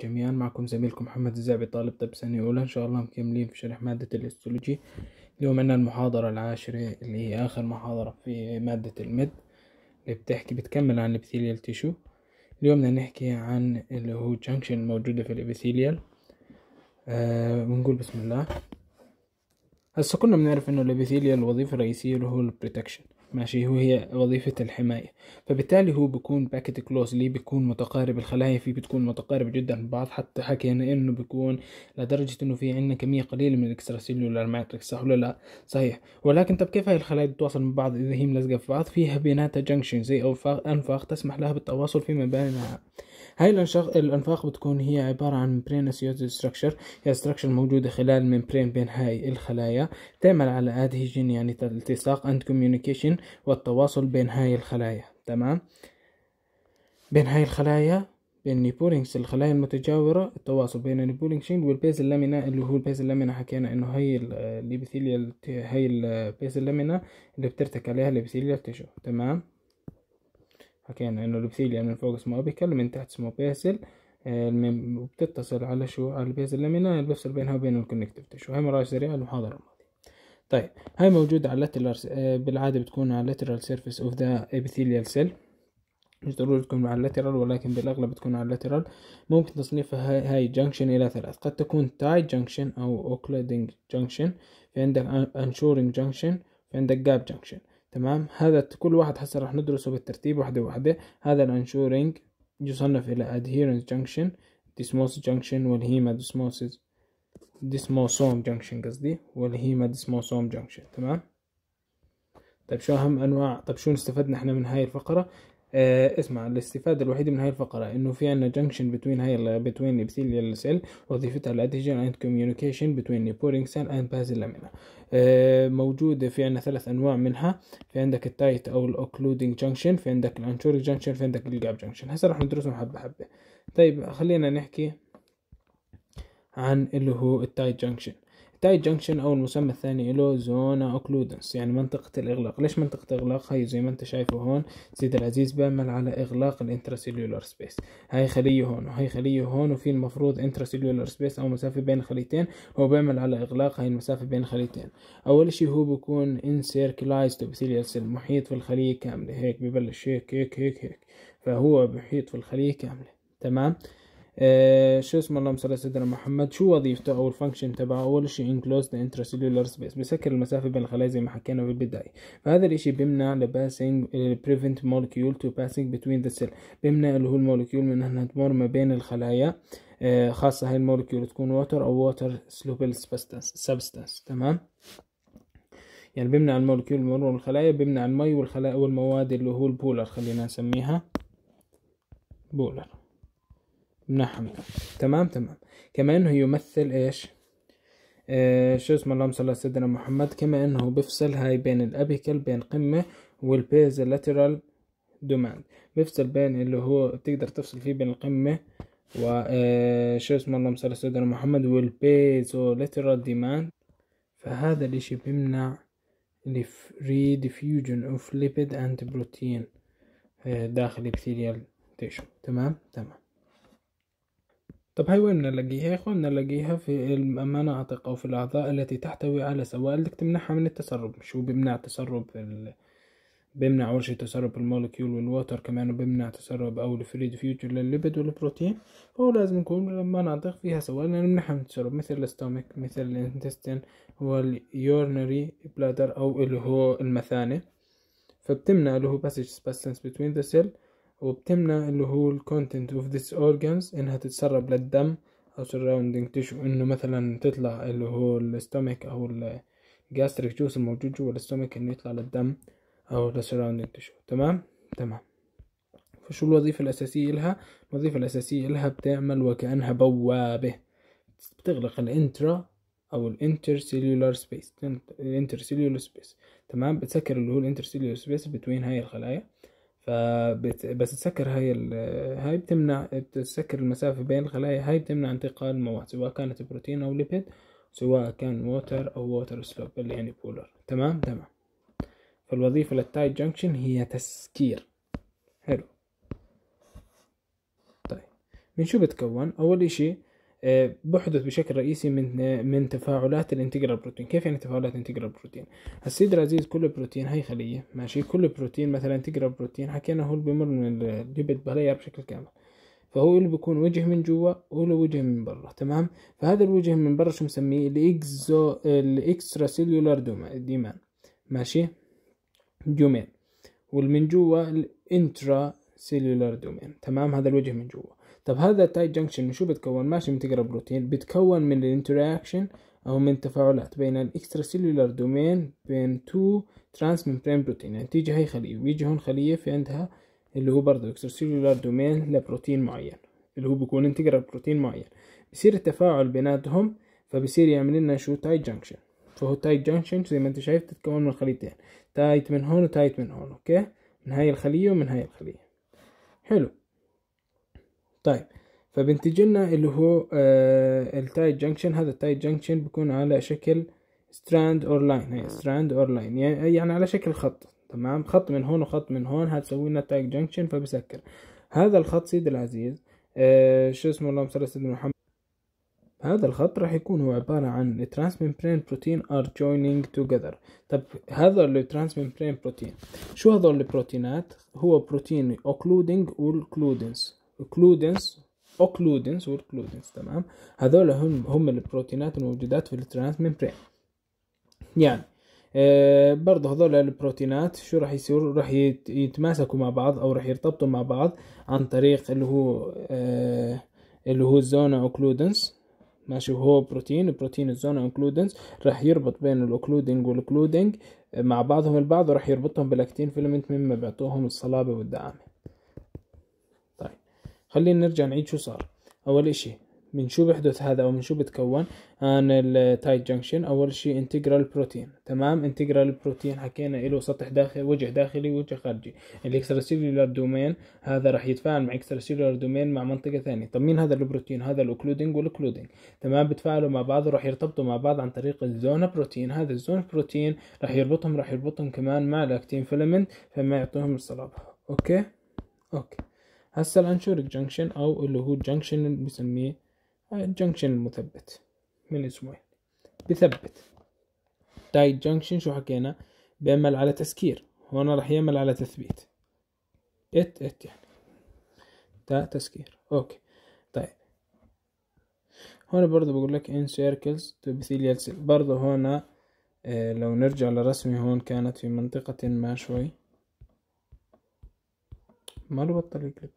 جميعا معكم زميلكم محمد الزعبي طالب طب سنة أولى إن شاء الله مكملين في شرح مادة الاستولوجي اليوم عندنا المحاضرة العاشرة اللي هي آخر محاضرة في مادة المد اللي بتحكي بتكمل عن الابثيليال تيشو اليوم بدنا نحكي عن اللي هو جنكشن الموجودة في الابثيليال آه بنقول بسم الله هسا كنا بنعرف إنه الابثيليال الوظيفة الرئيسية اللي هو البروتكشن ماشي وهي وظيفة الحماية فبالتالي هو بيكون باكيت كلوز اللي بيكون متقارب الخلايا فيه بتكون متقاربة جدا من بعض حتى حكينا انه بيكون لدرجة انه في عندنا كمية قليلة من الاكستراسيلولار ماتريكس صح ولا لا صحيح ولكن طب كيف هاي الخلايا بتتواصل مع بعض اذا هي ملزقة في بعض فيها بيناتها جنكشن زي انفاق تسمح لها بالتواصل فيما بينها هاي الأنفاق بتكون هي عبارة عن associated ستراكشر هي ستراكشر موجودة خلال membrane بين هاي الخلايا تعمل على أدهيجن يعني الالتصاق أند communication والتواصل بين هاي الخلايا تمام بين هاي الخلايا بين نيبولينجز الخلايا المتجاورة التواصل بين النيبولينجشين والبيز اللامينا اللي هو البيز اللامينا حكينا انه هاي الليبثيليا هاي البيز اللامينا اللي بترتك عليها الليبثيليا تشو تمام حكينا يعني انه الابثيليوم من فوق اسمه اوبيكل من تحت اسمه بيسل آه، وبتتصل على شو على البيسل اللامينال اللي بيفصل بينها وبين الكونكتيف تشو هاي مراجع سريعة المحاضرة الماضية طيب هاي موجودة على اللاترال آه، بالعادة بتكون على اللاترال سيرفيس اوف ذا ابيثيليال سيل مش ضروري تكون على اللاترال ولكن بالأغلب بتكون على اللاترال ممكن تصنيفها هاي جانكشن إلى ثلاث قد تكون تاي جانكشن أو أوكلادينج جانكشن في عندك انشورنج جانكشن في عندك جاب جانكشن تمام هذا كل واحد هسه راح ندرسه بالترتيب واحدة واحدة هذا الانشورنج يصنف إلى adherence junction ديسموس junction والهيماديسموسيس ديسموسوم junction قصدي ديسموسوم junction تمام طيب شو أهم أنواع طيب شو استفدنا احنا من هاي الفقرة آه اسمع الاستفادة الوحيدة من هاي الفقرة انه في عنا جنكشن بتوين هاي بتوين epithelial cell وظيفتها الادهيجن اند كوميونيكيشن بتوين pouring سيل اند بازل lamina آه موجودة في عنا ثلاث انواع منها في عندك التايت او الاوكلودينج جنكشن في عندك الانشوريك جنكشن في عندك الجاب جنكشن هسه رح ندرسهم حبة حبة طيب خلينا نحكي عن اللي هو التايت جنكشن تايت جنكشن او المسمى الثاني له زونا اوكلودنس يعني منطقة الاغلاق ليش منطقة الاغلاق هي زي ما انت شايفه هون سيد العزيز بيعمل على اغلاق الانتراسيلولار سبيس هاي خلية هون وهي خلية هون وفي المفروض انتراسيلولار سبيس او مسافة بين الخليتين هو بيعمل على اغلاق هاي المسافة بين الخليتين اول شيء هو بيكون انسيركلايزد ابيثيليال سيل محيط في الخلية كاملة هيك ببلش هيك هيك هيك هيك فهو محيط في الخلية كاملة تمام آه شو اسمه اللهم صل على سيدنا محمد شو وظيفته او الفانكشن تبعه اول شيء انكلوز ذا سيلولار سبيس بسكر المسافه بين الخلايا زي ما حكينا بالبدايه فهذا الاشي بيمنع لباسنج بريفنت مولكيول تو باسنج بتوين ذا سيل بيمنع اللي هو المولكيول من انها تمر ما بين الخلايا آه خاصه هاي المولكيول تكون ووتر او ووتر سلوبل سبستانس تمام يعني بيمنع المولكيول مرور الخلايا بيمنع المي والخلايا والمواد اللي هو البولر خلينا نسميها بولر نعم تمام تمام كما انه يمثل ايش آه شو اسمه اللهم صل على سيدنا محمد كما انه بيفصل هاي بين الابيكال بين قمة والبيز لاترال دوماند بيفصل بين اللي هو بتقدر تفصل فيه بين القمة و آه، شو اسمه اللهم صل على سيدنا محمد والبيز لاترال ديماند فهذا الاشي بيمنع الفري ديفيوجن اوف ليبيد اند بروتين داخل الابثيريال تيشو تمام تمام طب هاي وين نلاقيها؟ يا إخوان نلاقيها في المناطق أو في الأعضاء التي تحتوي على سوائل بدك تمنعها من التسرب شو بيمنع تسرب ال... بيمنع أول شي تسرب المولكيول والووتر كمان بيمنع تسرب أو الفري فيوتشر للليبيد والبروتين فهو لازم يكون مناطق فيها سوائل نمنعها من التسرب مثل الاستومك مثل الانتستين واليورنري بلادر أو اللي هو المثانة فبتمنع اللي هو باسج spaces بتوين ذا سيل وبتمنع اللي هو الكونتنت اوف ذيس اورجانز انها تتسرب للدم او سراوندينج تشو انه مثلا تطلع اللي هو الاستومك او الجاستريك جوس الموجود جوا الاستومك انه يطلع للدم او للسراوندينج تشو تمام تمام فشو الوظيفة الأساسية لها؟ الوظيفة الأساسية لها بتعمل وكأنها بوابة بتغلق الانترا أو الانترسيلولار سبيس الانترسيلولار سبيس تمام بتسكر اللي هو الانترسيلولار سبيس بتوين هاي الخلايا فبتسكر هاي ال... هاي بتمنع بتسكر المسافة بين الخلايا هاي بتمنع انتقال المواد سواء كانت بروتين أو ليبيد سواء كان ووتر أو ووتر سلوب اللي يعني بولر تمام تمام فالوظيفة للتايت جنكشن هي تسكير حلو طيب من شو بتكون أول إشي آه، بحدث بشكل رئيسي من من تفاعلات الانتجرال بروتين كيف يعني تفاعلات الانتجرال بروتين السيد العزيز كل بروتين هي خليه ماشي كل بروتين مثلا انتجرال بروتين حكينا هو اللي بيمر من الليبيد بلاير بشكل كامل فهو اللي بيكون وجه من جوا وله وجه من برا تمام فهذا الوجه من برا شو مسميه الاكزو الاكسترا سيلولار ديمان ماشي دومين والمن جوا الانترا سيلولار دومين تمام هذا الوجه من جوا طب هذا التايت جنكشن من شو بتكون ماشي تقرا بروتين بتكون من الانتراكشن او من تفاعلات بين الاكسترا سيلولار دومين بين تو ترانس ممبرين بروتين يعني تيجي هي خليه ويجي هون خليه في عندها اللي هو برضه اكسترا سيلولار دومين لبروتين معين اللي هو بيكون انتجرا بروتين معين بصير التفاعل بيناتهم فبصير يعمل لنا شو تايت جنكشن فهو تايت جنكشن زي ما انت شايف تتكون من خليتين تايت من هون وتايت من هون اوكي من هاي الخلية ومن هاي الخلية حلو طيب فبنتج لنا اللي هو آه، التايت جنكشن هذا التايت جنكشن بيكون على شكل ستراند اور لاين هي ستراند اور لاين يعني على شكل خط تمام خط من هون وخط من هون هتسوي لنا تايت جنكشن فبسكر هذا الخط سيدي العزيز آه شو اسمه اللهم صل على سيدنا محمد هذا الخط راح يكون هو عبارة عن transmembrane protein are joining together طب هذا الترانس transmembrane protein شو هذول البروتينات هو بروتين اوكلودينج والcludens كلودنس اوكلودنس والكلودنس تمام هذول هم هم البروتينات الموجودات في الترانس ميمبرين يعني آه برضه هذول البروتينات شو راح يصير راح يتماسكوا مع بعض او راح يرتبطوا مع بعض عن طريق اللي هو آه اللي هو الزونا اوكلودنس ماشي وهو بروتين بروتين الزونا اوكلودنس راح يربط بين الاوكلودنج والكلودنج مع بعضهم البعض وراح يربطهم بالاكتين فيلمنت مما بيعطوهم الصلابه والدعامه خلينا نرجع نعيد شو صار اول اشي من شو بيحدث هذا او من شو بتكون عن التايت جنكشن اول شيء انتجرال بروتين تمام انتجرال بروتين حكينا له سطح داخلي وجه داخلي وجه خارجي الاكسترا سيلولار دومين هذا راح يتفاعل مع اكسترا سيلولار دومين مع منطقه ثانيه طب مين هذا البروتين هذا الاوكلودنج والاوكلودنج تمام بتفاعلوا مع بعض وراح يرتبطوا مع بعض عن طريق الزونا بروتين هذا الزون بروتين راح يربطهم راح يربطهم كمان مع لاكتين فيلمنت فما يعطيهم الصلابه اوكي اوكي هسه الانشورك جنكشن او اللي هو الجنكشن اللي بسميه الجنكشن آه، المثبت من اسمه يعني. بثبت تايت جنكشن شو حكينا بيعمل على تسكير هون راح يعمل على تثبيت ات ات يعني تا تسكير اوكي طيب هون برضه بقول لك ان سيركلز سيل برضه هون آه لو نرجع لرسمي هون كانت في منطقة ما شوي ما بطل يقلب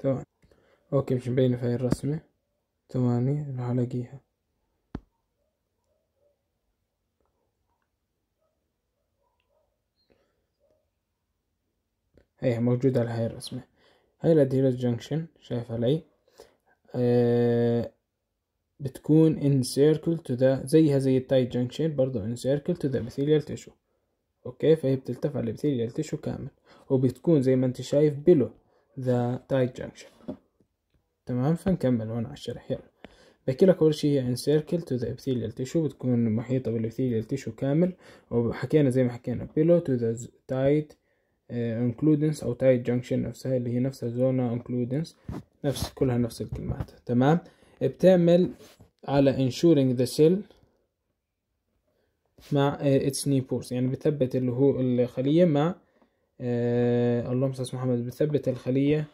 تمام اوكي مش مبينة في هاي الرسمة ثواني راح الاقيها هي موجودة على هاي الرسمة هاي الاديرس جنكشن شايف علي آه، بتكون ان circle to the زيها زي التايت جنكشن برضو ان circle to the epithelial tissue اوكي فهي بتلتف على الابثيليال تيشو كامل وبتكون زي ما انت شايف بلو the tight junction تمام فنكمل هون على الشرح يلا بحكي لك أول شي هي circle to the epithelial tissue بتكون محيطة بالابثيليال tissue كامل وحكينا زي ما حكينا بيلو to the tight انكلودنس آه، او تايت جنكشن نفسها اللي هي نفسها زونا انكلودنس نفس كلها نفس الكلمات تمام بتعمل على ensuring the cell مع اتس آه، نيبورز يعني بثبت اللي هو الخلية مع آه، اللهم صل محمد بتثبت الخلية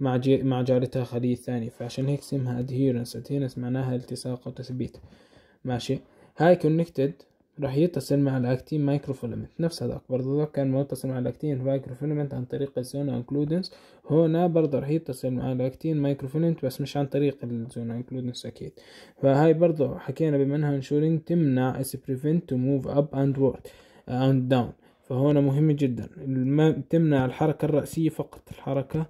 مع جي مع جارتها خلية ثانية فعشان هيك اسمها adherence adherence معناها التصاق وتثبيت ماشي هاي كونكتد راح يتصل مع الاكتين مايكروفيلمنت نفس هذاك برضه هذاك كان متصل مع الاكتين مايكروفيلمنت عن طريق الزون انكلودنس هنا برضه راح يتصل مع الاكتين مايكروفيلمنت بس مش عن طريق الزون انكلودنس اكيد فهاي برضه حكينا بما انها انشورينج تمنع اس بريفنت تو موف اب اند وورد اند داون فهنا مهم جدا ما تمنع الحركة الرأسية فقط الحركة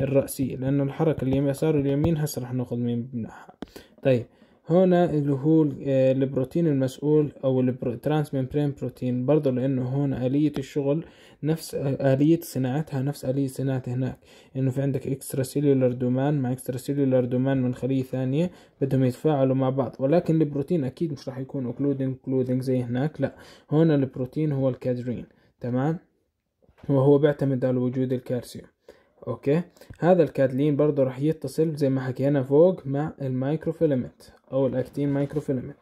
الرأسية لأن الحركة اليسار واليمين هسه راح ناخد مين منها طيب هنا اللي هو آه، البروتين المسؤول أو الترانس ممبرين بروتين برضه لأنه هون آلية الشغل نفس آلية صناعتها نفس آلية صناعتها هناك إنه في عندك إكسترا سيلولار دومان مع إكسترا سيلولار دومان من خلية ثانية بدهم يتفاعلوا مع بعض ولكن البروتين أكيد مش راح يكون أوكلودينج كلودينج زي هناك لا هون البروتين هو الكادرين تمام وهو بيعتمد على وجود الكالسيوم اوكي هذا الكادلين برضه راح يتصل زي ما حكينا فوق مع المايكروفيلمنت او الاكتين مايكروفيلمنت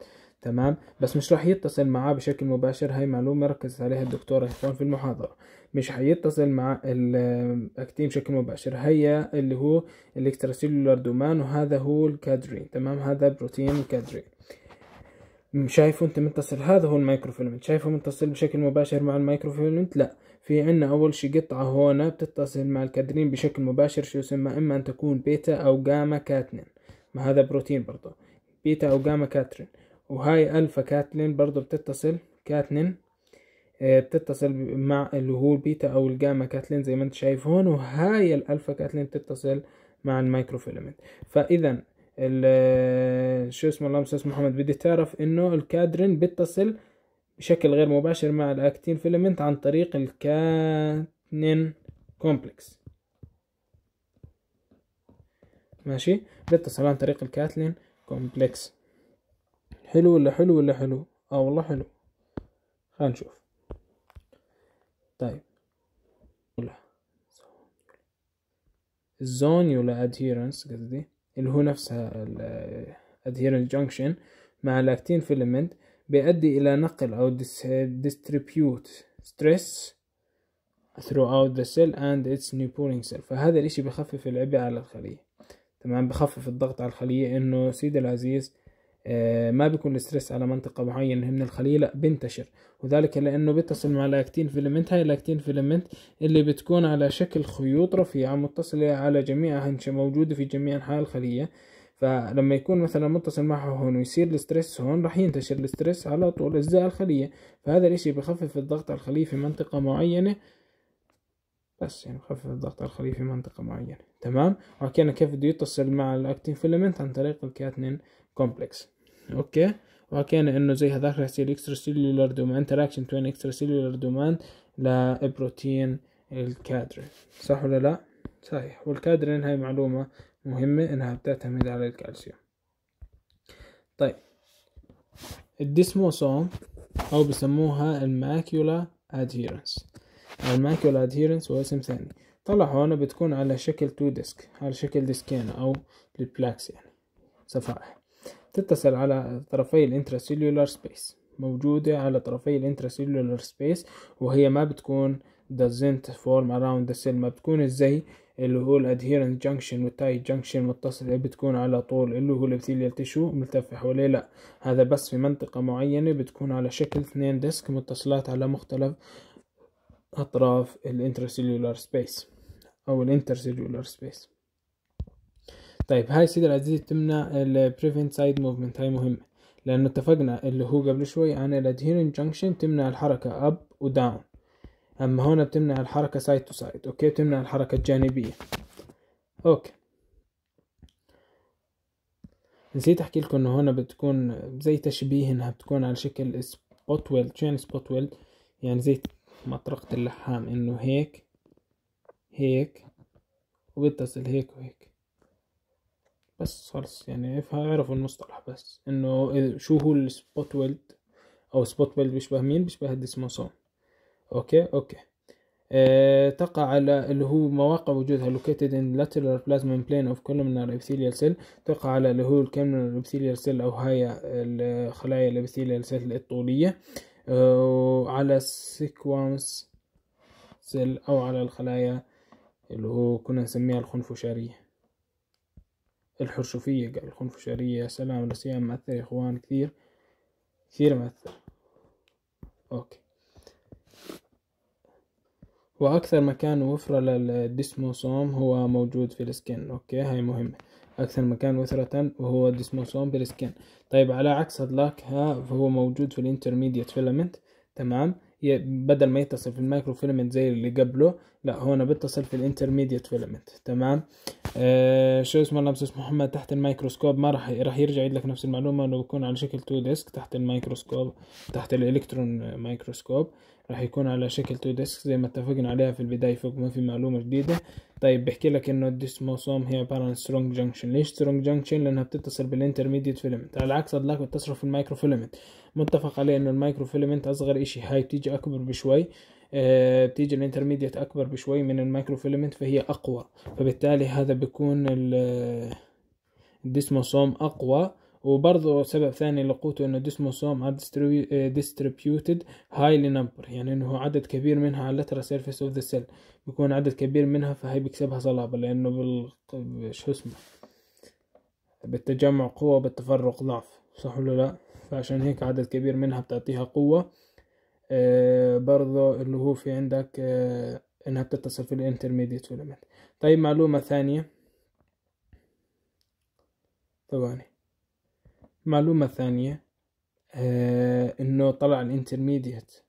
تمام بس مش راح يتصل معاه بشكل مباشر هاي معلومة ركز عليها الدكتور هيكون في المحاضرة مش هيتصل مع الاكتين بشكل مباشر هي اللي هو الاكتراسيلولار دومان وهذا هو الكادرين تمام هذا بروتين الكادرين شايفه انت متصل هذا هو المايكروفيلمنت شايفه متصل بشكل مباشر مع المايكروفيلمنت لا في عنا اول شي قطعة هون بتتصل مع الكادرين بشكل مباشر شو يسمى اما ان تكون بيتا او جاما كاتنين ما هذا بروتين برضه بيتا او جاما كاترين وهاي الفا كاتلين برضو بتتصل كاتنين آه، بتتصل مع اللي هو البيتا او الجاما كاتلين زي ما انت شايف هون وهاي الالفا كاتلين بتتصل مع المايكرو فيلمنت فاذا آه، شو اسمه اللهم صل محمد بدي تعرف انه الكادرين بتصل بشكل غير مباشر مع الاكتين فيلمنت عن طريق الكاتنين كومبلكس ماشي بتصل عن طريق الكاتلين كومبلكس حلو ولا حلو ولا حلو اه والله حلو خلينا نشوف طيب يولا ادهيرنس قصدي اللي هو نفسها الادهيرنس جنكشن مع الاكتين فيلمنت بيؤدي الى نقل او ديستريبيوت ستريس throughout the cell and its neighboring cell فهذا الاشي بخفف العبء على الخلية تمام بخفف الضغط على الخلية انه سيد العزيز آه، ما بيكون الاسترس على منطقة معينة من الخلية لا بنتشر وذلك لأنه بيتصل مع الأكتين فيلمنت هاي الأكتين فيلمنت اللي بتكون على شكل خيوط رفيعة متصلة على جميع موجودة في جميع أنحاء الخلية فلما يكون مثلا متصل معها هون ويصير الاسترس هون راح ينتشر الاسترس على طول أجزاء الخلية فهذا الإشي بخفف الضغط على الخلية في منطقة معينة بس يعني بخفف الضغط على الخلية في منطقة معينة تمام وحكينا كيف بده يتصل مع الأكتين فيلمنت عن طريق الكاتنين كومبلكس اوكي وحكينا انه زي هذاك راح يصير اكسترا سيلولار دومين انتراكشن بين اكسترا سيلولار دومين لبروتين الكادرين صح ولا لا صحيح والكادرين هاي معلومة مهمة انها بتعتمد على الكالسيوم طيب الديسموسوم او بسموها الماكيولا ادهيرنس الماكيولا ادهيرنس هو اسم ثاني طلع هون بتكون على شكل تو ديسك على شكل ديسكين يعني او البلاكس يعني صفائح تتصل على طرفي الانتراسيلولار سبيس موجودة على طرفي الانتراسيلولار سبيس وهي ما بتكون doesn't form around the cell ما بتكون زي اللي هو الادهيرنت جنكشن والتايت جنكشن متصلة بتكون على طول اللي هو الابثيليال تشو ملتفة حواليه لا هذا بس في منطقة معينة بتكون على شكل اثنين ديسك متصلات على مختلف أطراف الانترسيلولار سبيس أو الانترسيلولار سبيس طيب هاي سيدي العزيز تمنع البريفنت سايد موفمنت هاي مهمة لأنه اتفقنا اللي هو قبل شوي عن الادهيرنج جنكشن تمنع الحركة أب وداون أما هنا بتمنع الحركة سايد تو سايد أوكي بتمنع الحركة الجانبية أوكي نسيت أحكي لكم إنه هنا بتكون زي تشبيه إنها بتكون على شكل سبوت ويلد شو يعني سبوت ويلد يعني زي مطرقة اللحام إنه هيك هيك وبتصل هيك وهيك بس خلص يعني اعرفوا المصطلح بس انه شو هو السبوت ويلد او سبوت ويلد بيشبه مين بيشبه الديسموسوم اوكي اوكي أه تقع على اللي هو مواقع وجودها located in lateral plasma plane of columnar epithelial cell تقع على اللي هو الكولمنار epithelial cell أو هاي الخلايا الابثيليال سيل الطولية وعلى آه، sequence cell أو على الخلايا اللي هو كنا نسميها الخنفشارية الحرشوفية قبل الخنفشارية يا سلام الروسية مأثر يا إخوان كثير كثير مأثر أوكي وأكثر مكان وفرة للديسموسوم هو موجود في السكن أوكي هاي مهمة أكثر مكان وثرة وهو الديسموسوم بالسكن طيب على عكس هذلاك ها فهو موجود في الانترميديت فيلمنت تمام بدل ما يتصل في المايكرو فيلمنت زي اللي قبله لا هون بيتصل في الانترميديت فيلمنت تمام آه شو اسمه لابس اسمه محمد تحت الميكروسكوب ما راح راح يرجع يدلك لك نفس المعلومه انه بيكون على شكل تو ديسك تحت الميكروسكوب تحت الالكترون مايكروسكوب راح يكون على شكل تو ديسك زي ما اتفقنا عليها في البداية فوق ما في معلومة جديدة طيب بحكي لك انه الديسموسوم هي عبارة عن سترونج جنكشن ليش سترونج جنكشن لانها بتتصل بالانترميديت فيلمنت على عكس اضلاع بتتصل في المايكرو فيلمنت متفق عليه انه المايكرو فيلمنت اصغر اشي هاي بتيجي اكبر بشوي أه بتيجي الانترميديت اكبر بشوي من المايكرو فيلمنت فهي اقوى فبالتالي هذا بيكون الديسموسوم اقوى وبرضه سبب ثاني لقوته انه ديسموسوم ديستريبيوتد هايلي نمبر يعني انه عدد كبير منها على اللترال سيرفيس اوف ذا سيل بيكون عدد كبير منها فهي بيكسبها صلابة لانه بال شو اسمه بالتجمع قوة بالتفرق ضعف صح ولا لا فعشان هيك عدد كبير منها بتعطيها قوة آه برضه اللي هو في عندك آه انها بتتصل في الانترميديت فيلمنت طيب معلومة ثانية ثواني معلومة ثانية آه انه طلع الانترميديت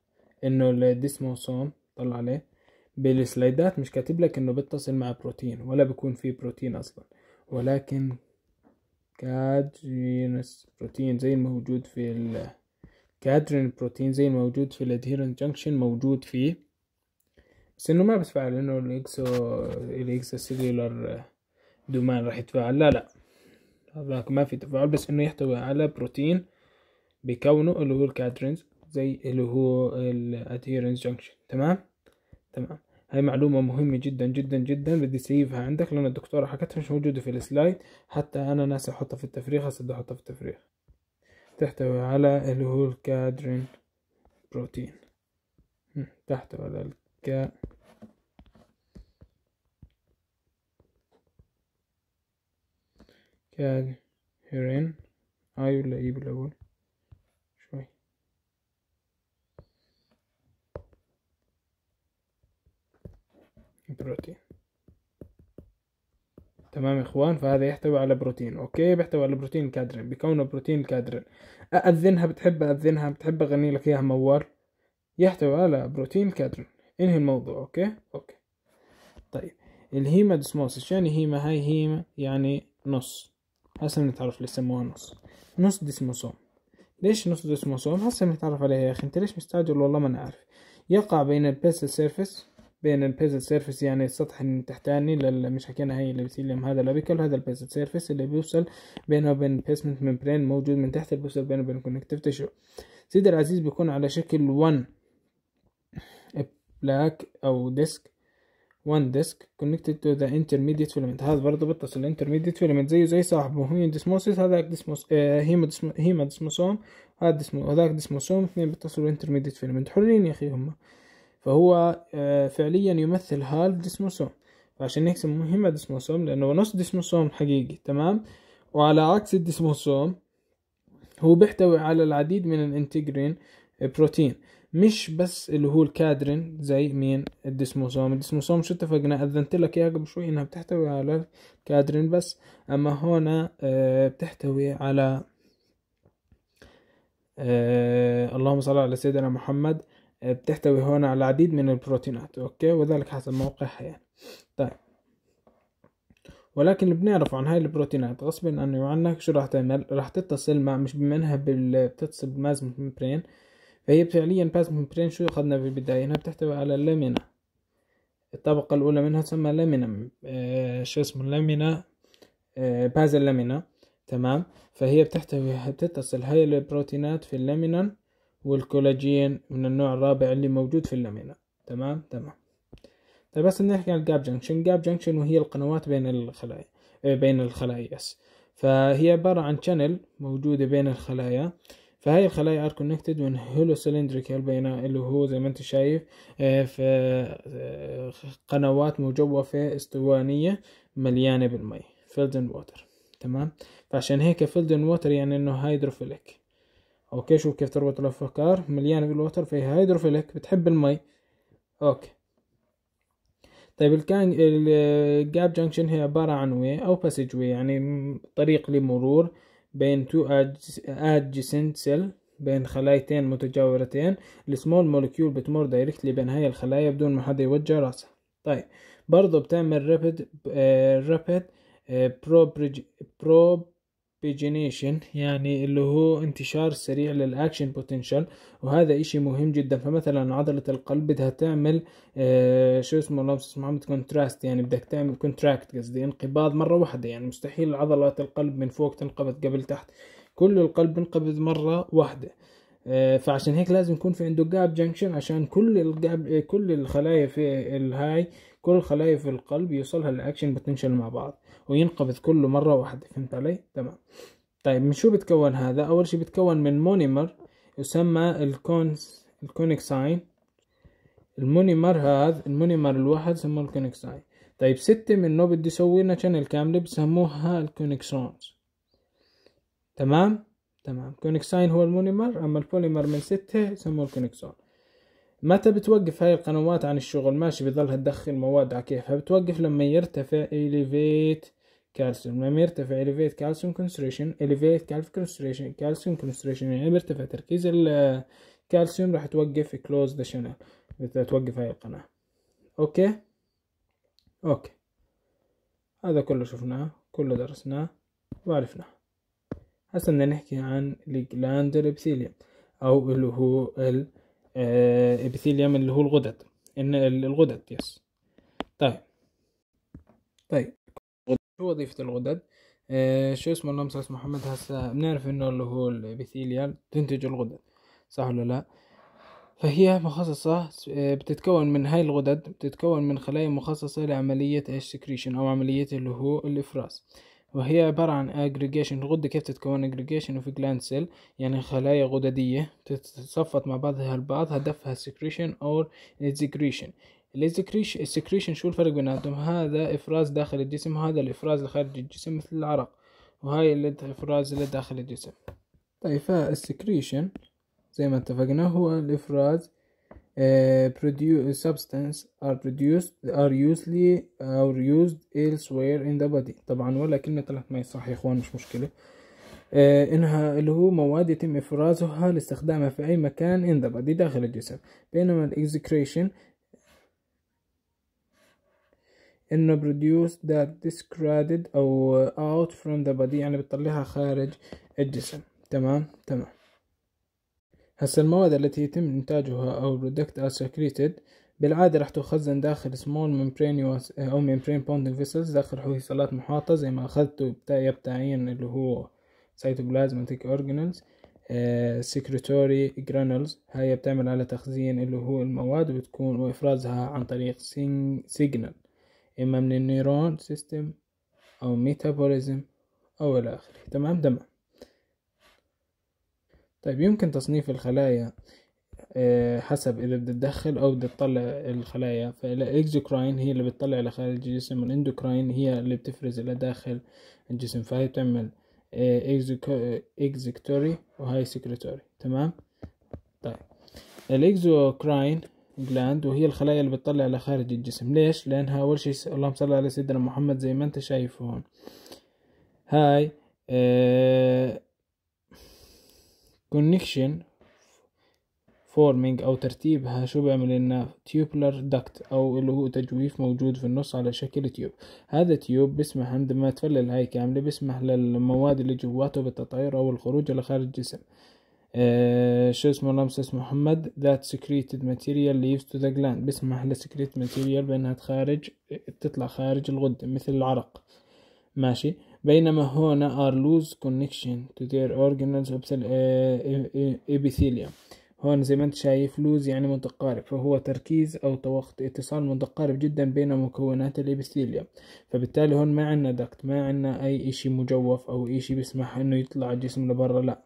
انه الديسموسوم طلع عليه بالسلايدات مش كاتب لك انه بيتصل مع بروتين ولا بيكون في بروتين اصلا ولكن كادرينس بروتين زي الموجود في ال كادرين بروتين زي الموجود في الادهيرنت جنكشن موجود فيه بس انه ما بتفعل انه الاكسو الاكسا سيلولار دومان راح يتفاعل لا لا ما في تفاعل بس انه يحتوي على بروتين بكونه اللي هو الكادرينز زي اللي هو الادهيرنس جنكشن تمام تمام هاي معلومة مهمة جدا جدا جدا بدي سيفها عندك لأن الدكتورة حكتها مش موجودة في السلايد حتى أنا ناسي أحطها في التفريغ هسه بدي أحطها في التفريغ تحتوي على اللي هو الكادرين بروتين تحتوي على الكا يعني هيرين اي ولا اي بالاول شوي بروتين تمام اخوان فهذا يحتوي على بروتين اوكي بيحتوي على بروتين كادرين بكونه بروتين كادرين اذنها بتحب اذنها بتحب اغني لك اياها موال يحتوي على بروتين كادرين انهي الموضوع اوكي اوكي طيب الهيمادسموسس يعني هيما هاي هيما يعني نص هسه بنتعرف لسه سموها نص نص ديسموسوم ليش نص ديسموسوم هسه بنتعرف عليها يا اخي انت ليش مستعجل والله ما نعرف عارف يقع بين البيسل سيرفيس بين البيزل سيرفيس يعني السطح التحتاني مش حكينا هي اللي بيسلم هذا الابيكل هذا البيزل سيرفيس اللي بيوصل بينه وبين البيسمنت ممبرين موجود من تحت بيوصل بينه وبين الكونكتيف تشو سيدي العزيز بيكون على شكل 1 بلاك او ديسك one disk connected to the intermediate filament هذا برضه بيتصل الانترميديت فيلمنت زيه زي صاحبه هيمودسموسيس هذاك ديسموس آه هيمودسموسوم هذا دسمو هذاك ديسموسوم اثنين بيتصلوا الانترميديت فيلمنت حرين يا اخي هما فهو آه فعليا يمثل هالف ديسموسوم فعشان هيك سموه هيمودسموسوم لانه نص ديسموسوم حقيقي تمام وعلى عكس الديسموسوم هو بيحتوي على العديد من الانتجرين آه، بروتين مش بس اللي هو الكادرين زي مين الديسموسوم الديسموسوم شو اتفقنا اذنت لك يا قبل شوي انها بتحتوي على الكادرين بس اما هنا آه، بتحتوي على آه، اللهم صل على سيدنا محمد آه، بتحتوي هون على العديد من البروتينات اوكي وذلك حسب موقعها يعني طيب ولكن اللي بنعرف عن هاي البروتينات غصبا عنه وعنك شو راح تعمل راح تتصل مع مش بما انها بتتصل بمازم أه فهي فعليا باس برين شو أخذنا في البداية إنها بتحتوي على لامينا الطبقة الأولى منها تسمى لامينا آه شو اسمه لامينا آه باز لامينا تمام فهي بتحتوي بتتصل هاي البروتينات في اللامينا والكولاجين من النوع الرابع اللي موجود في اللامينا تمام تمام طيب بس نحكي عن الجاب جنكشن جاب جنكشن وهي القنوات بين الخلايا آه، بين الخلايا فهي عبارة عن شانل موجودة بين الخلايا فهاي الخلايا ار كونكتد وان هولو سلندريكال بينا اللي هو زي ما انت شايف آه، آه، في قنوات مجوفة استوانية مليانة بالماء فيلدن ووتر تمام فعشان هيك فيلدن ووتر يعني انه هيدروفيليك اوكي شوف كيف تربط الافكار مليانة بالوتر فهي هيدروفيليك بتحب المي اوكي طيب الكان الجاب جانكشن هي عبارة عن وي أو واي يعني طريق لمرور بين تو adjacent cell بين خلايتين متجاورتين السمول مولكيول بتمر دايركتلي بين هاي الخلايا بدون ما حدا يوجه راسها طيب برضه بتعمل رابد رابد بروبريج بيجينيشن يعني اللي هو انتشار سريع للاكشن بوتنشال وهذا اشي مهم جدا فمثلا عضلة القلب بدها تعمل آه شو اسمه اللهم اسمه كونتراست يعني بدك تعمل كونتراكت قصدي انقباض مرة واحدة يعني مستحيل عضلة القلب من فوق تنقبض قبل تحت كل القلب ينقبض مرة واحدة آه، فعشان هيك لازم يكون في عنده جاب جنكشن عشان كل الجاب كل الخلايا في الهاي كل خلايا في القلب يوصلها الاكشن بوتنشال مع بعض وينقبض كل مره واحده فهمت علي تمام طيب من شو بتكون هذا اول شيء بتكون من مونيمر يسمى الكونس الكونكساين المونيمر هذا المونيمر الواحد سموه الكونكساين طيب ستة منه بده يسوي لنا شانل كاملة بسموها الكونكسونز تمام تمام كونكساين هو المونيمر اما البوليمر من ستة سموه الكونكسون متى بتوقف هاي القنوات عن الشغل ماشي بضلها تدخل مواد على كيفها بتوقف لما يرتفع إليفيت كالسيوم لما يرتفع إليفيت كالسيوم كونستريشن إليفيت كالف كونستريشن كالسيوم كونستريشن يعني بيرتفع تركيز الكالسيوم راح توقف كلوز ذا شانل توقف هاي القناة أوكي أوكي هذا كله شفناه كله درسناه وعرفناه هسه بدنا نحكي عن الجلاندر ابثيليوم أو اللي هو ال آه، ابيثيليوم اللي هو الغدد ان الغدد يس طيب طيب شو وظيفة الغدد آه شو اسمه اللهم صل محمد هسه بنعرف انه اللي هو الابيثيليال تنتج الغدد صح ولا لا فهي مخصصة آه، بتتكون من هاي الغدد بتتكون من خلايا مخصصة لعملية السكريشن أو عملية اللي هو الإفراز وهي عبارة عن aggregation الغدة كيف تتكون aggregation of gland cell يعني خلايا غددية تتصفط مع بعضها البعض هدفها secretion or excretion السكريشن شو الفرق بيناتهم هذا افراز داخل الجسم وهذا الافراز لخارج الجسم مثل العرق وهاي الافراز اللي داخل الجسم طيب فالسكريشن زي ما اتفقنا هو الافراز Uh, produce, uh, substance are produced are usually are used elsewhere in the body طبعا ولا كلمة طلعت معي صح يا اخوان مش مشكلة uh, انها اللي هو مواد يتم افرازها لاستخدامها في اي مكان in the body داخل الجسم بينما الاكزكريشن انه produced that discarded او out from the body يعني بتطلعها خارج الجسم تمام تمام هسا المواد التي يتم إنتاجها أو product as secreted بالعادة راح تخزن داخل small membrane أو membrane bonding vessels داخل حويصلات محاطة زي ما أخذته بتاعيا اللي هو cytoplasmatic organelles آه، secretory granules هاي بتعمل على تخزين اللي هو المواد وبتكون وإفرازها عن طريق signal إما من النيرون سيستم أو ميتابوليزم أو إلى آخره تمام تمام طيب يمكن تصنيف الخلايا آه، حسب إذا بتدخل أو بتطلع الخلايا فالإكزوكراين هي اللي بتطلع لخارج الجسم والإندوكراين هي اللي بتفرز إلى داخل الجسم فهي بتعمل اكزكتوري وهاي سكريتوري تمام طيب الإكزوكراين جلاند وهي الخلايا اللي بتطلع لخارج الجسم ليش لأنها أول شيء اللهم صل على سيدنا محمد زي ما أنت شايف هون هاي آه كونكشن فورمينج او ترتيبها شو بيعمل لنا تيوبلر دكت او اللي هو تجويف موجود في النص على شكل تيوب هذا تيوب بيسمح عندما تفلل هاي كاملة بيسمح للمواد اللي جواته بالتطعير او الخروج لخارج الجسم آه شو اسمه اسمه محمد ذات سكريتد ماتيريال ليفز تو ذا جلاند بيسمح لسكريت ماتيريال بانها تخارج تطلع خارج الغدة مثل العرق ماشي بينما هنا are lose connection to their organelles آه، آه، آه، epithelium هون زي ما انت شايف لوز يعني متقارب فهو تركيز او توقت اتصال متقارب جدا بين مكونات الابيثيليوم فبالتالي هون ما عندنا دكت ما عندنا اي اشي مجوف او اشي بيسمح انه يطلع الجسم لبرا لا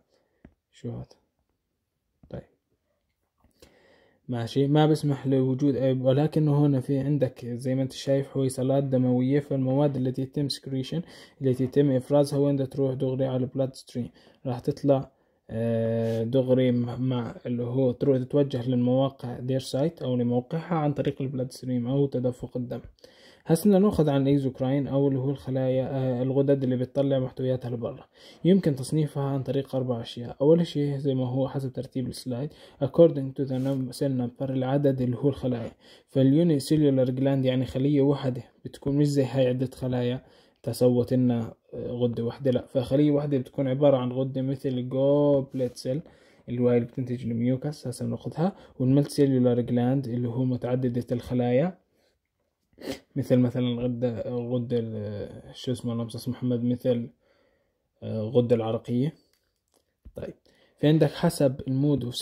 شو هذا ماشي ما بسمح لوجود ولكن هنا في عندك زي ما انت شايف حويصلات دموية فالمواد التي يتم سكريشن التي يتم افرازها وين تروح دغري على البلاد ستريم راح تطلع آه، دغري مع اللي هو تروح تتوجه للمواقع دير سايت او لموقعها عن طريق البلاد ستريم او تدفق الدم هسنا نأخذ عن الإيزوكراين أو اللي هو الخلايا آه، الغدد اللي بتطلع محتوياتها لبرا يمكن تصنيفها عن طريق أربع أشياء أول شيء زي ما هو حسب ترتيب السلايد according to the cell number العدد اللي هو الخلايا فاليوني سيلولار جلاند يعني خلية واحدة بتكون مش زي هاي عدة خلايا تسوت لنا آه، غدة واحدة لأ فخلية واحدة بتكون عبارة عن غدة مثل جوبلت سيل اللي هي اللي بتنتج الميوكس هسه بناخذها والملت سيلولار جلاند اللي هو متعددة الخلايا مثل مثلا الغدة الغدة شو اسمه اللهم محمد مثل آه، غدة العرقية طيب في عندك حسب المود اوف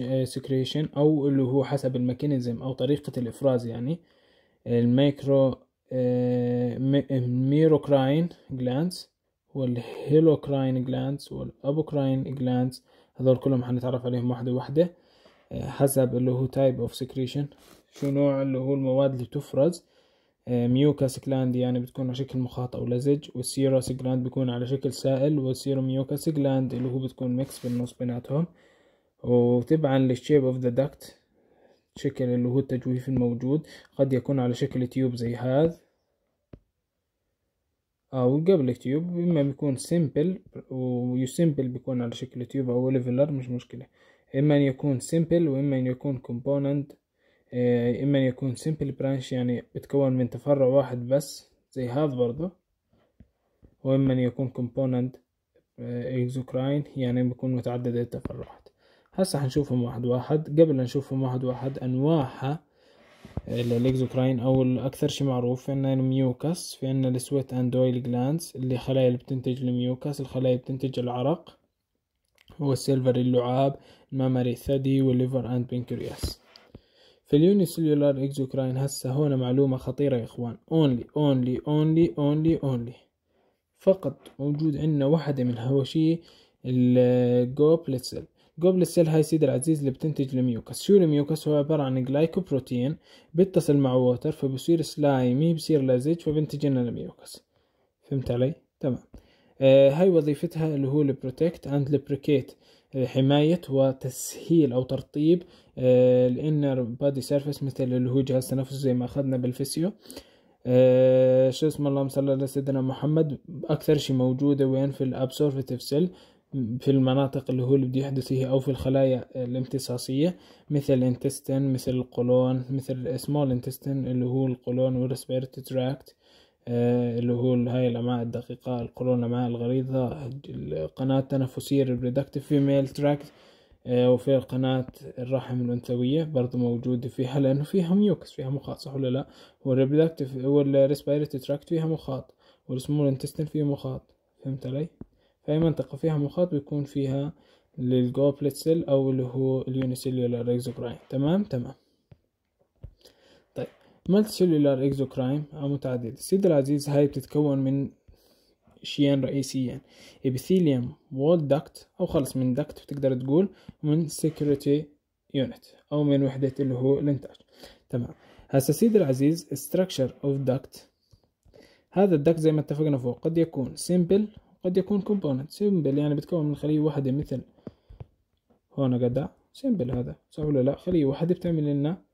آه، سكريشن او اللي هو حسب الميكانيزم او طريقة الافراز يعني الميكرو آه، ميروكراين جلانس والهيلوكراين جلانس والابوكراين جلانس هذول كلهم حنتعرف عليهم واحدة واحدة حسب اللي هو تايب اوف سكريشن شو نوع اللي هو المواد اللي تفرز ميوكاس آه، جلاند يعني بتكون على شكل مخاط او لزج والسيراس جلاند بيكون على شكل سائل والسيرو ميوكاس جلاند اللي هو بتكون ميكس بالنص بيناتهم وتبعا للشيب اوف ذا داكت شكل اللي هو التجويف الموجود قد يكون على شكل تيوب زي هذا او قبل التيوب اما بيكون سيمبل سمبل بيكون على شكل تيوب او ليفلر مش مشكلة اما ان يكون سيمبل واما ان يكون كومبوننت آه، إما يكون simple branch يعني بتكون من تفرع واحد بس زي هذا برضه وإما يكون component آه، exocrine يعني بيكون متعدد التفرعات هسا حنشوفهم واحد واحد قبل نشوفهم واحد واحد أنواعها آه، الاكزوكراين او الاكثر شي معروف في عنا الميوكس في عنا السويت اند اويل جلاندز اللي خلايا اللي بتنتج الميوكس الخلايا اللي بتنتج العرق هو السيلفر اللعاب المامري الثدي والليفر اند بنكرياس في اليوني سيلولار اكزوكراين هسه هون معلومة خطيرة يا اخوان اونلي اونلي اونلي اونلي اونلي فقط موجود عندنا واحدة من هوشي الجوبلت سيل جوبلت سيل هاي سيد العزيز اللي بتنتج الميوكس شو الميوكس هو عبارة عن جلايكوبروتين بيتصل مع ووتر فبصير سلايمي بصير لزج فبنتج لنا الميوكس فهمت علي تمام آه هاي وظيفتها اللي هو البروتكت اند لبريكيت حماية وتسهيل أو ترطيب الانر بادي سيرفيس مثل اللي هو جهاز تنفس زي ما أخذنا بالفيسيو آه، شو اسمه اللهم صل على سيدنا محمد أكثر شي موجودة وين في الأبسورفتيف سيل في المناطق اللي هو اللي بده فيها أو في الخلايا الامتصاصية مثل الانتستن مثل القولون مثل السمول انتستن اللي هو القولون والريسبيرتي تراكت آه، اللي هو هاي الأمعاء الدقيقة القولون الأمعاء الغليظة آه، القناة التنفسية الريبرودكتيف فيميل تراكت وفي قناة الرحم الأنثوية برضو موجودة فيها لأنه فيها ميوكس فيها مخاط صح ولا لا والريبرودكتيف والريسبيرتي تراكت فيها مخاط والسمول انتستين فيه مخاط فهمت علي؟ فأي منطقة فيها مخاط بيكون فيها للجوبلت سيل أو اللي هو اليونيسيلولار اكزوكراين تمام تمام مالتي سيلولار اكزوكرايم أو متعدد السيد العزيز هاي بتتكون من شيئين رئيسيين ابيثيليوم وول داكت أو خلص من داكت بتقدر تقول ومن سكيورتي يونت أو من وحدة اللي هو الإنتاج تمام هسا سيد العزيز structure of duct هذا الدكت زي ما اتفقنا فوق قد يكون سيمبل قد يكون كومبوننت سيمبل يعني بتكون من خلية واحدة مثل هون قدع سيمبل هذا صح ولا لا خلية واحدة بتعمل لنا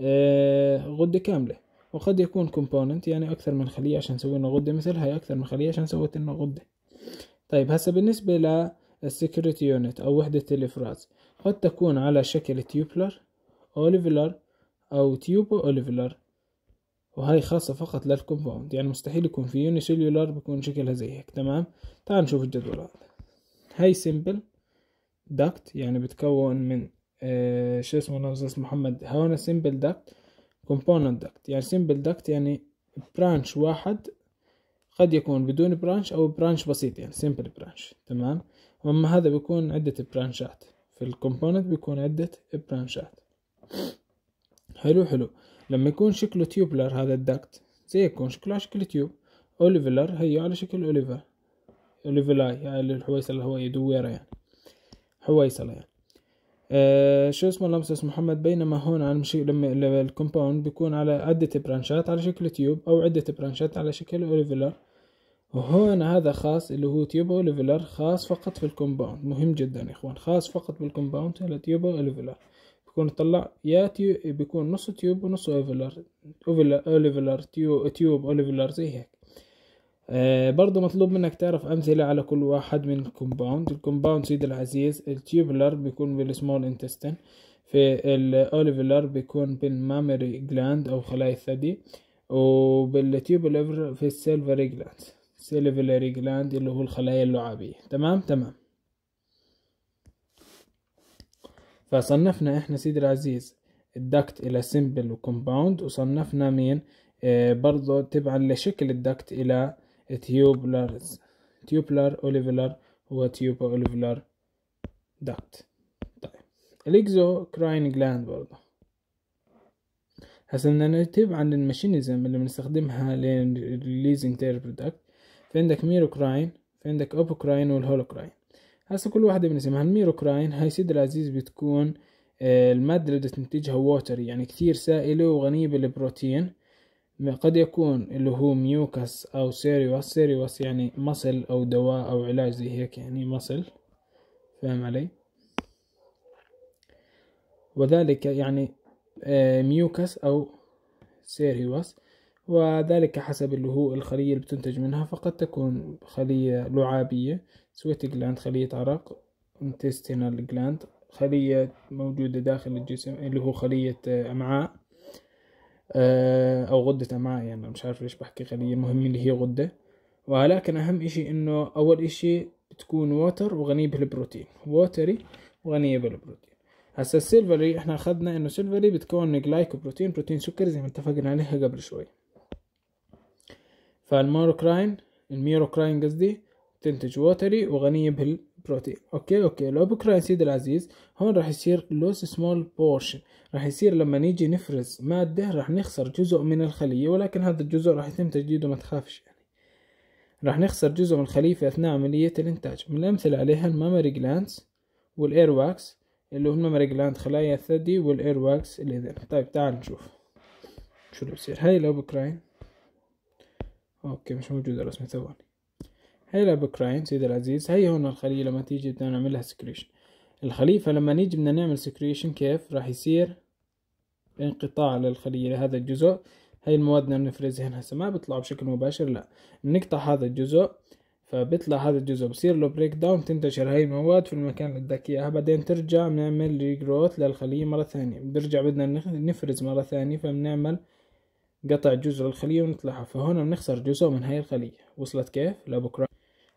آه، غدة كاملة وقد يكون كومبوننت يعني أكثر من خلية عشان نسوي لنا غدة مثل هاي أكثر من خلية عشان سويت لنا غدة طيب هسا بالنسبة للسكيورتي يونت أو وحدة الإفراز قد تكون على شكل تيوبلر أوليفلر أو تيوبو أوليفلر وهاي خاصة فقط للكومباوند يعني مستحيل يكون في يونيسيلولار بيكون شكلها زي هيك تمام تعال نشوف الجدول هذا هاي سيمبل دكت يعني بتكون من آه، شو اسمه نفس محمد هون سيمبل داكت كومبوننت داكت يعني سيمبل داكت يعني برانش واحد قد يكون بدون برانش او برانش بسيط يعني سيمبل برانش تمام اما هذا بيكون عدة برانشات في الكومبوننت بيكون عدة برانشات حلو حلو لما يكون شكله تيوبلر هذا الداكت زي يكون شكله على شكل تيوب اوليفلر هي على شكل اوليفر اوليفلاي يعني الحويصلة هو دويرة يعني حويصلة يعني آه، شو اسمه لمسس محمد بينما هون عن المشي لما الكومباوند بيكون على عدة برانشات على شكل تيوب أو عدة برانشات على شكل أوليفيلر وهون هذا خاص اللي هو تيوب أوليفيلر خاص فقط في الكومباوند مهم جدا يا إخوان خاص فقط بالكومباوند على تيوب أوليفيلر بيكون طلع يا تيو بيكون نص تيوب ونص أوليفيلر أوليفيلر تيو تيوب أوليفيلر زي هيك آه، برضو مطلوب منك تعرف أمثلة على كل واحد من الكومباوند الكومباوند سيد العزيز التيوبلر بيكون بالسمول انتستين في الأوليفلر بيكون بالمامري جلاند أو خلايا الثدي وبالتيوبلر في السيلفري جلاند سيلفري جلاند اللي هو الخلايا اللعابية تمام تمام فصنفنا احنا سيد العزيز الدكت الى سيمبل وكومباوند وصنفنا مين آه، برضو تبعا لشكل الدكت الى تيوبلر اوليفلر هو تيوبا اوليفلر داكت طيب الاكزو كراين جلاند برضه هسه بدنا نرتب عن الماشينيزم اللي بنستخدمها للريليزنج تير برودكت في عندك ميروكراين في عندك اوبوكراين والهولوكراين هسه كل واحدة بنسمها الميروكراين هاي سيد العزيز بتكون المادة اللي بتنتجها ووتر يعني كثير سائلة وغنية بالبروتين قد يكون اللي هو ميوكس أو سيريوس سيريوس يعني مصل أو دواء أو علاج زي هيك يعني مصل فاهم علي وذلك يعني ميوكس آه، أو سيريوس وذلك حسب اللي هو الخلية اللي بتنتج منها فقد تكون خلية لعابية سويت جلاند خلية عرق انتستينال جلاند خلية موجودة داخل الجسم اللي هو خلية آه، أمعاء آه، او غده امعاء يعني مش عارف ليش بحكي غلية المهم اللي هي غده ولكن اهم اشي انه اول اشي تكون ووتر وغنية بالبروتين ووتري وغنية بالبروتين هسا السيلفري احنا اخذنا انه سيلفري بتكون من جلايكوبروتين بروتين سكر زي ما اتفقنا عليها قبل شوي فالماروكراين الميروكراين قصدي تنتج ووتري وغنية بال بروتين اوكي اوكي لو بكره يا سيدي العزيز هون راح يصير لوس سمول بورشن راح يصير لما نيجي نفرز ماده راح نخسر جزء من الخليه ولكن هذا الجزء راح يتم تجديده ما تخافش يعني راح نخسر جزء من الخليه في اثناء عمليه الانتاج من الامثله عليها المامري جلاندز والاير واكس اللي هو المامري جلاند خلايا الثدي والاير واكس اللي ذا طيب تعال نشوف شو اللي بصير هاي لو بكراين اوكي مش موجوده رسمه ثواني هيا بكراين سيد العزيز هاي هون الخلية لما تيجي بدنا نعملها سكريشن الخلية فلما نيجي بدنا نعمل سكريشن كيف راح يصير انقطاع للخلية لهذا الجزء هاي المواد بدنا بنفرزها هسه ما بيطلعوا بشكل مباشر لا بنقطع هذا الجزء فبيطلع هذا الجزء بصير له بريك داون تنتشر هاي المواد في المكان اللي بدك اياها بعدين ترجع بنعمل ريجروث للخلية مرة ثانية بنرجع بدنا نفرز مرة ثانية فبنعمل قطع جزء للخلية ونطلعها فهون بنخسر جزء من هاي الخلية وصلت كيف لبكرة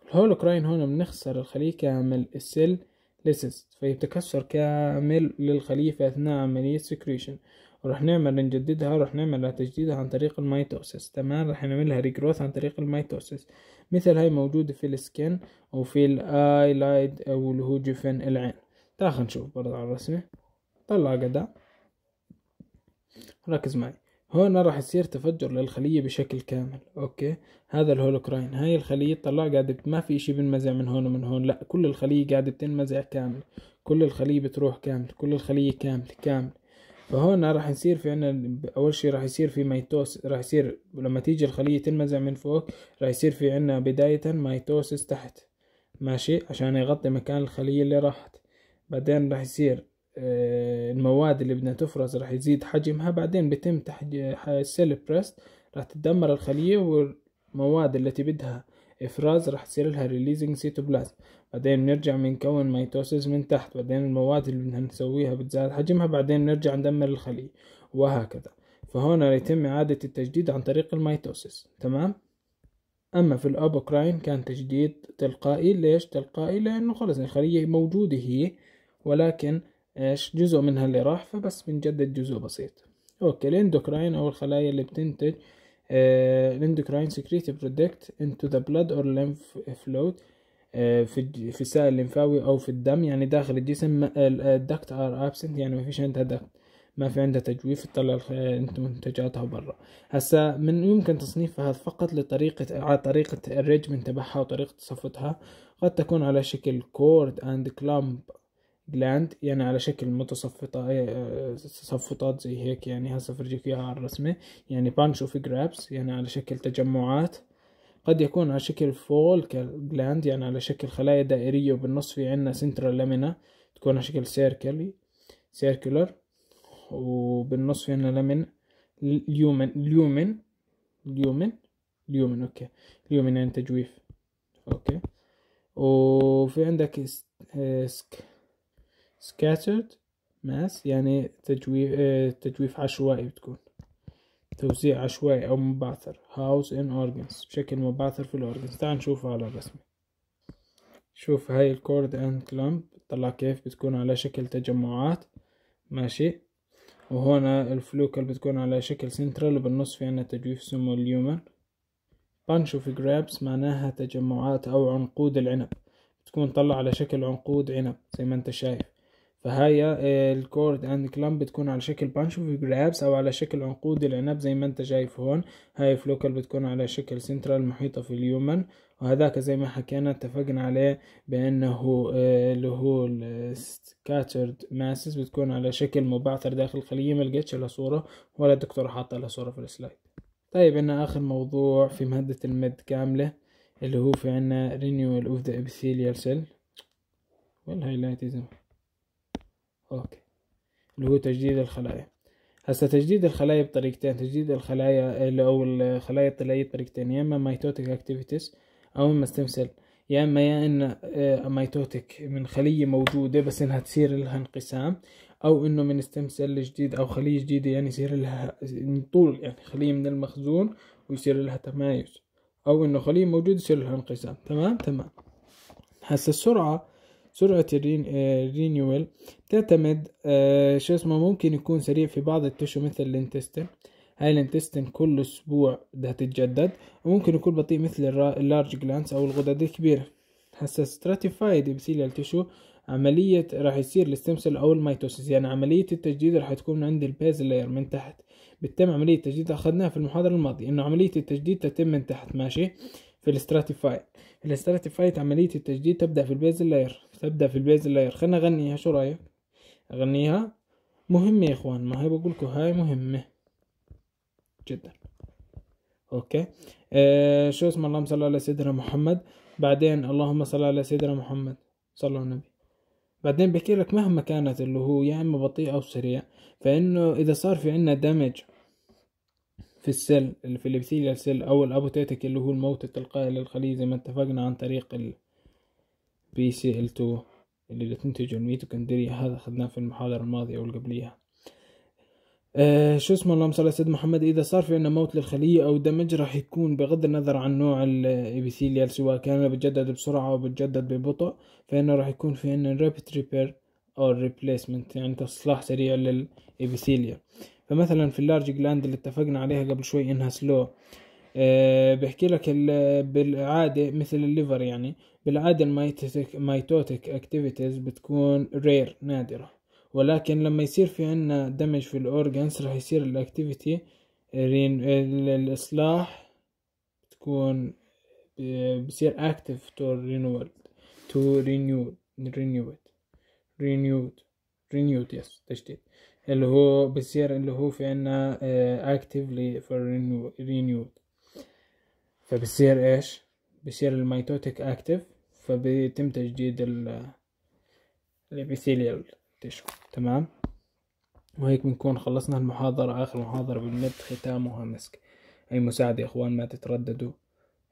الهولوكراين هنا بنخسر الخلية كامل السيل فهي فيتكسر كامل للخلية أثناء عملية سكريشن وراح نعمل نجددها راح نعملها تجديدها عن طريق الميتوسيس تمام راح نعملها ريجروث عن طريق الميتوسيس مثل هاي موجودة في السكن أو في الآي لايد أو اللي هو جفن العين تعال نشوف برضه على الرسمة طلع قدام ركز معي هنا راح يصير تفجر للخلية بشكل كامل اوكي هذا الهولوكراين هاي الخلية طلع قاعدة ما في اشي بنمزع من هون ومن هون لا كل الخلية قاعدة بتنمزع كامل كل الخلية بتروح كامل كل الخلية كامل كامل فهون راح يصير في عنا اول شي راح يصير في ميتوس راح يصير لما تيجي الخلية تنمزع من فوق راح يصير في عنا بداية ميتوسس تحت ماشي عشان يغطي مكان الخلية اللي راحت بعدين راح يصير آه، المواد اللي بدنا تفرز راح يزيد حجمها بعدين بيتم السيل بريست راح تدمر الخلية والمواد التي بدها افراز راح تصير لها ريليزنج سيتوبلازم بعدين بنرجع بنكون ميتوسيس من تحت بعدين المواد اللي بدنا نسويها بتزاد حجمها بعدين نرجع ندمر الخلية وهكذا فهنا يتم إعادة التجديد عن طريق الميتوسيس تمام أما في الأبوكراين كان تجديد تلقائي ليش تلقائي لأنه خلص الخلية موجودة هي ولكن ايش جزء منها اللي راح فبس بنجدد جزء بسيط اوكي الاندوكراين او الخلايا اللي بتنتج إيه، الاندوكراين سكريت برودكت انتو ذا بلاد اور لينف فلوت في في السائل الليمفاوي او في الدم يعني داخل الجسم الدكت ار ابسنت يعني ما فيش عندها دكت ما في عندها تجويف تطلع منتجاتها برا هسا من يمكن تصنيفها فقط لطريقة على طريقة الريجمنت تبعها وطريقة صفتها قد تكون على شكل كورد اند كلامب جلاند يعني على شكل متصفطات آه، زي هيك يعني هسه فرجيك اياها على الرسمة يعني بانش اوف جرابس يعني على شكل تجمعات قد يكون على شكل فول جلاند يعني على شكل خلايا دائرية وبالنص في عنا سنترال لامينا تكون على شكل سيركلي سيركلر وبالنص في عنا لامين اليومن اليومن اليومن اليومن اوكي اليومن يعني تجويف اوكي وفي عندك سك scattered mass يعني تجويف آه، تجويف عشوائي بتكون توزيع عشوائي أو مبعثر house in organs بشكل مبعثر في الأورجنز تعال نشوفه على الرسمة شوف هاي الكورد اند كلامب طلع كيف بتكون على شكل تجمعات ماشي وهنا الفلوكل بتكون على شكل سنترال وبالنص في عنا تجويف سمو اليومن بانش اوف جرابس معناها تجمعات أو عنقود العنب بتكون طلع على شكل عنقود عنب زي ما انت شايف فهيا آه، الكورد اند كلام بتكون على شكل بانش اوف جرابس او على شكل عنقود العنب زي ما انت شايف هون هاي فلوكال بتكون على شكل سنترال محيطة في اليومن وهذاك زي ما حكينا اتفقنا عليه بانه آه، اللي هو السكاترد ماسز بتكون على شكل مبعثر داخل الخلية ما لقيتش لها صورة ولا الدكتور حاطة لها صورة في السلايد طيب عنا اخر موضوع في مادة المد كاملة اللي هو في عنا renewal اوف ذا epithelial سيل والهايلايت يا زلمه اوكي اللي هو تجديد الخلايا هسا تجديد الخلايا بطريقتين تجديد الخلايا او الخلايا الطلعية بطريقتين يا اما ميتوتك اكتيفيتيز او اما ستيم سيل يا اما يا ان ميتوتك آه، من خلية موجودة بس انها تصير لها انقسام او انه من ستيم سيل جديد او خلية جديدة يعني يصير لها طول يعني خلية من المخزون ويصير لها تمايز او انه خلية موجودة يصير لها انقسام تمام تمام هسا السرعة سرعة الرينيويل آه، تعتمد آه، شو اسمه ممكن يكون سريع في بعض التشو مثل الانتستين هاي الانتستين كل اسبوع بدها تتجدد وممكن يكون بطيء مثل اللارج جلانس او الغدد الكبيرة هسا ستراتيفايد ابثيليال تشو عملية راح يصير الستمسل او الميتوسيس يعني عملية التجديد راح تكون عند البيز لاير من تحت بتتم عملية التجديد اخذناها في المحاضرة الماضية انه عملية التجديد تتم من تحت ماشي في الستراتيفايد الستراتيفايد عملية التجديد تبدأ في البيز لاير ابدا في البيز لاير خلينا أغنيها شو رأيك أغنيها مهمة يا إخوان ما هي بقول لكم هاي مهمة جدا أوكي آه شو اسم اللهم صل على سيدنا محمد بعدين اللهم صل على سيدنا محمد صلى النبي بعدين بحكي لك مهما كانت اللي هو يا اما بطيء او سريع فانه اذا صار في عندنا دمج في السيل في الابثيليا سيل او الابوتيتك اللي هو الموت التلقائي للخليه زي ما اتفقنا عن طريق ال... بي سي ال 2 اللي بتنتجه الميتوكندريا هذا اخذناه في المحاضرة الماضية والقبليها آه شو اسمه اللهم صل على سيد محمد اذا صار في عندنا موت للخليه او دمج راح يكون بغض النظر عن نوع الابيثيليال سواء كان بتجدد بسرعه او بتجدد ببطء فانه راح يكون في عندنا ريبت ريبير او ريبليسمنت يعني تصلاح سريع للابيثيليا فمثلا في اللارج جلاند اللي اتفقنا عليها قبل شوي انها سلو آه، بحكي لك بالعاده مثل الليفر يعني بالعاده الميتوتك ميتوتك اكتيفيتيز بتكون رير نادره ولكن لما يصير في عنا دمج في الاورجنز راح يصير الاكتيفيتي الاصلاح تكون آه، بصير اكتف تو renewal تو renew renew it renewed يس تجديد اللي هو بصير اللي هو في عنا اكتفلي آه، فور renew فبصير ايش بصير الميتوتيك اكتف فبيتم تجديد ال الابيثيليال تيشو تمام وهيك بنكون خلصنا المحاضرة آخر محاضرة بالمد ختامها مسك أي مساعدة يا إخوان ما تترددوا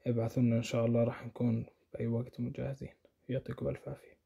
ابعثوا لنا إن شاء الله راح نكون بأي وقت مجهزين يعطيكم ألف عافية